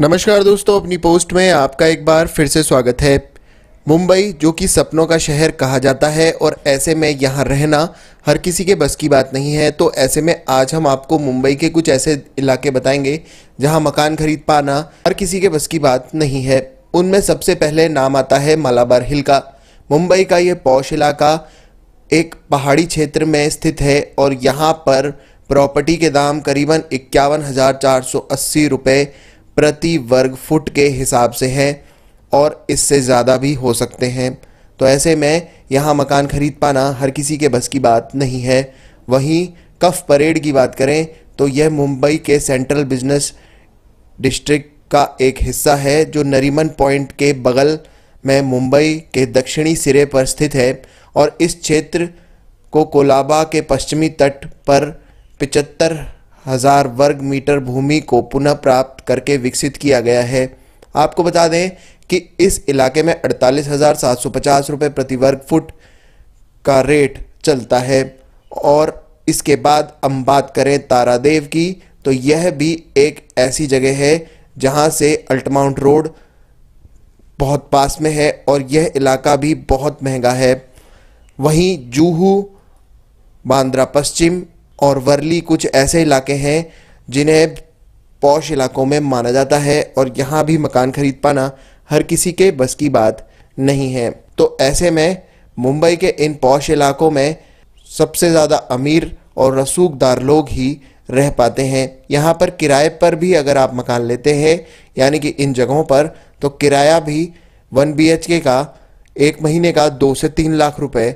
नमस्कार दोस्तों अपनी पोस्ट में आपका एक बार फिर से स्वागत है मुंबई जो कि सपनों का शहर कहा जाता है और ऐसे में यहाँ रहना हर किसी के बस की बात नहीं है तो ऐसे में आज हम आपको मुंबई के कुछ ऐसे इलाके बताएंगे जहाँ मकान खरीद पाना हर किसी के बस की बात नहीं है उनमें सबसे पहले नाम आता है मालाबार हिल का मुंबई का ये पौश इलाका एक पहाड़ी क्षेत्र में स्थित है और यहाँ पर प्रॉपर्टी के दाम करीबन इक्यावन हज़ार चार सौ अस्सी रुपये प्रति वर्ग फुट के हिसाब से है और इससे ज़्यादा भी हो सकते हैं तो ऐसे में यहाँ मकान खरीद पाना हर किसी के बस की बात नहीं है वहीं कफ परेड की बात करें तो यह मुंबई के सेंट्रल बिजनेस डिस्ट्रिक्ट का एक हिस्सा है जो नरीमन पॉइंट के बगल में मुंबई के दक्षिणी सिरे पर स्थित है और इस क्षेत्र को कोलाबा के पश्चिमी तट पर पिचत्तर हजार वर्ग मीटर भूमि को पुनः प्राप्त करके विकसित किया गया है आपको बता दें कि इस इलाके में अड़तालीस हजार सात सौ पचास रुपये प्रति वर्ग फुट का रेट चलता है और इसके बाद हम बात करें तारादेव की तो यह भी एक ऐसी जगह है जहां से अल्टमाउंट रोड बहुत पास में है और यह इलाका भी बहुत महंगा है वहीं जूहू बांद्रा पश्चिम और वर्ली कुछ ऐसे इलाके हैं जिन्हें पौश इलाकों में माना जाता है और यहाँ भी मकान खरीद पाना हर किसी के बस की बात नहीं है तो ऐसे में मुंबई के इन पौश इलाकों में सबसे ज़्यादा अमीर और रसूखदार लोग ही रह पाते हैं यहाँ पर किराए पर भी अगर आप मकान लेते हैं यानी कि इन जगहों पर तो किराया भी वन बी का एक महीने का दो से तीन लाख रुपए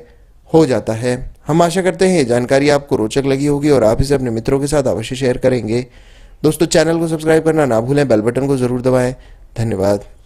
हो जाता है हम आशा करते हैं जानकारी आपको रोचक लगी होगी और आप इसे अपने मित्रों के साथ अवश्य शेयर करेंगे दोस्तों चैनल को सब्सक्राइब करना ना भूलें बेल बटन को जरूर दबाएं धन्यवाद